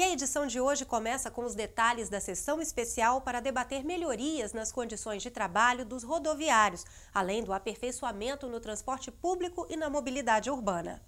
E a edição de hoje começa com os detalhes da sessão especial para debater melhorias nas condições de trabalho dos rodoviários, além do aperfeiçoamento no transporte público e na mobilidade urbana.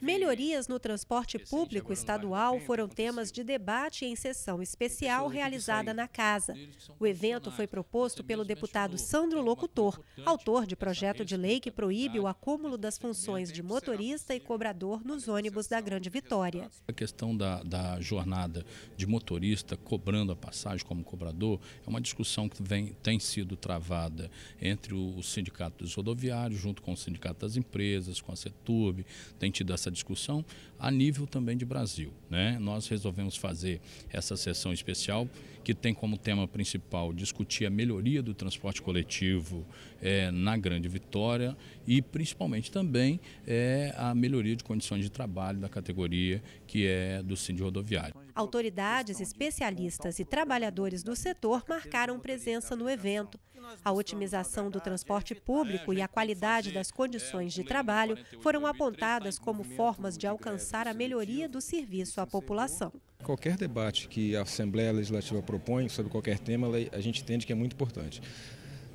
Melhorias no transporte público estadual foram temas de debate em sessão especial realizada na Casa. O evento foi proposto pelo deputado Sandro Locutor, autor de projeto de lei que proíbe o acúmulo das funções de motorista e cobrador nos ônibus da Grande Vitória. A questão da, da jornada de motorista cobrando a passagem como cobrador é uma discussão que vem, tem sido travada entre o Sindicato dos Rodoviários, junto com o Sindicato das Empresas, com a CETURB, tem tido dessa discussão a nível também de Brasil. Né? Nós resolvemos fazer essa sessão especial que tem como tema principal discutir a melhoria do transporte coletivo é, na Grande Vitória e principalmente também é, a melhoria de condições de trabalho da categoria que é do Sindicato Rodoviário. Autoridades, especialistas e trabalhadores do setor marcaram presença no evento. A otimização do transporte público e a qualidade das condições de trabalho foram apontadas como como formas de alcançar a melhoria do serviço à população. Qualquer debate que a Assembleia Legislativa propõe sobre qualquer tema, é, a gente entende que é muito importante.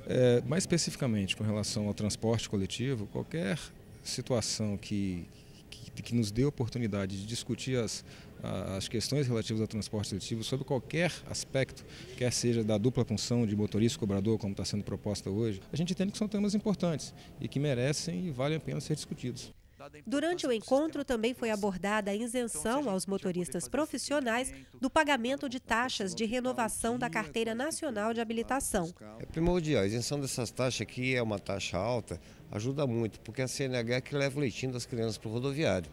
É, mais especificamente com relação ao transporte coletivo, qualquer situação que, que, que nos dê oportunidade de discutir as, as questões relativas ao transporte coletivo sobre qualquer aspecto, quer seja da dupla função de motorista e cobrador, como está sendo proposta hoje, a gente entende que são temas importantes e que merecem e valem a pena ser discutidos. Durante o encontro também foi abordada a então, isenção aos motoristas profissionais do pagamento de taxas de tá renovação da Carteira Nacional de Habilitação. É primordial, a isenção dessas taxas que é uma taxa alta, ajuda muito, porque a CNH é que leva o leitinho das crianças para o rodoviário.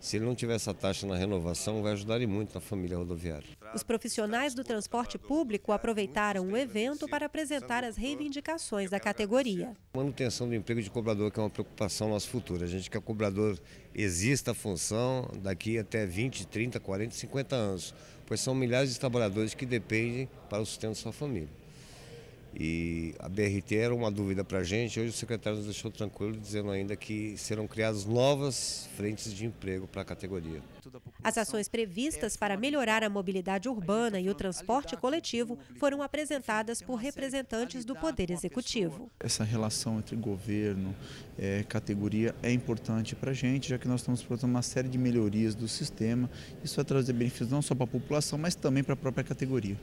Se ele não tiver essa taxa na renovação, vai ajudar muito a família rodoviária. Os profissionais do transporte público aproveitaram o evento para apresentar as reivindicações da categoria. Manutenção do emprego de cobrador, que é uma preocupação nosso futuro. A gente quer que o cobrador exista a função daqui até 20, 30, 40, 50 anos, pois são milhares de trabalhadores que dependem para o sustento da sua família. E a BRT era uma dúvida para a gente, hoje o secretário nos deixou tranquilo dizendo ainda que serão criadas novas frentes de emprego para a categoria. As ações previstas para melhorar a mobilidade urbana e o transporte coletivo foram apresentadas por representantes do Poder Executivo. Essa relação entre governo e eh, é, categoria é importante para a gente, já que nós estamos produzindo uma série de melhorias do sistema. Isso vai trazer benefícios não só para a população, mas também para a própria categoria.